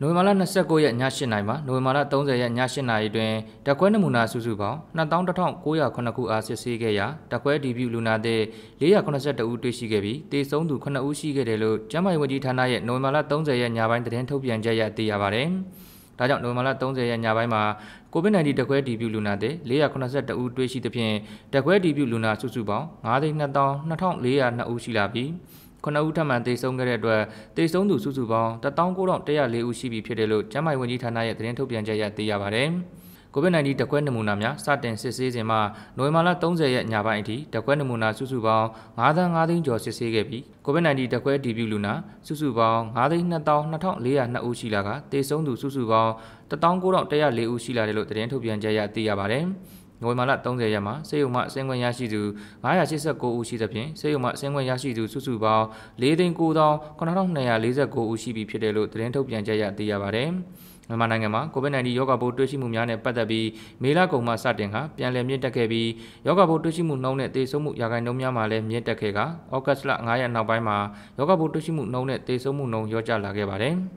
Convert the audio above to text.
နိုဝင်ဘာလ29ရက်ည8နာရီမှာနိုဝင်ဘာလ30ရက်ည8နာရီတွင်တက်ခွဲနမူနာစုစုပေါင်း21,909ခုအားစစ်ဆေးခဲ့ရာတက်ခွဲဒီဗျူလူနာတဲ့482ဦးတွေ့ရှိခဲ့ပြီးတေဆုံးသူ9ဦးရှိခဲ့တယ်လို့ကျန်းမာရေးဝန်ကြီးဌာနရဲ့နိုဝင်ဘာလ30ရက်ညပိုင်းသတင်းထုတ်ပြန်ချက်ရသိရပါတယ်။ဒါကြောင့်နိုဝင်ဘာလ30ရက်ညပိုင်းမှာကိုဗစ် -19 တက်ခွဲဒီဗျူလူနာတဲ့482ဦးတွေ့ရှိသဖြင့်တက်ခွဲဒီဗျူလူနာစုစုပေါင်း52,402ဦးရှိလာပြီး9ဦးထပ်မံသေဆုံးခဲ့တဲ့အတွက်သေဆုံးသူစုစုပေါင်း19104ဦးရှိပြီဖြစ်တယ်လို့ကျန်းမာရေးဝန်ကြီးဌာနရဲ့သတင်းထုတ်ပြန်ချက်အရသိရပါတယ်။ကိုဗစ် -19 ဓာတ်ခွဲနမူနာများစတင်စစ်ဆေးစဉ်မှာနိုဝင်ဘာလ30ရက်ညပိုင်းအထိဓာတ်ခွဲနမူနာစုစုပေါင်း9,500သိန်းကျော်စစ်ဆေးခဲ့ပြီးကိုဗစ် -19 ဓာတ်ခွဲဒီပြူလူနာစုစုပေါင်း9,2,402ဦးရှိလာကတေဆုံးသူစုစုပေါင်း1,904ဦးရှိလာတယ်လို့သတင်းထုတ်ပြန်ကြရသိရပါတယ်။နိုဝင်ဘာလ30ရက်မှာစေယုံမှအစင်းခွင့်ရရှိသူ989ဦးရှိသဖြင့်စေယုံမှအစင်းခွင့်ရရှိသူစုစုပေါင်း4,9249ဦးရှိပြီဖြစ်တယ်လို့သတင်းထုတ်ပြန်ကြရသိရပါတယ်။မြန်မာနိုင်ငံမှာ COVID-19 ရောဂါပိုးတွေ့ရှိမှုများနဲ့ပတ်သက်ပြီးမေလကုန်မှစတင်ကပြန်လည်မြင့်တက်ခဲ့ပြီးရောဂါပိုးတွေ့ရှိမှုနှုန်းနဲ့သေဆုံးမှုရာခိုင်နှုန်းများမှာလည်းမြင့်တက်ခဲ့ကဩဂတ်လ9ရက်နောက်ပိုင်းမှာရောဂါပိုးတွေ့ရှိမှုနှုန်းနဲ့သေဆုံးမှုနှုန်းလျော့ကျလာခဲ့ပါတယ်။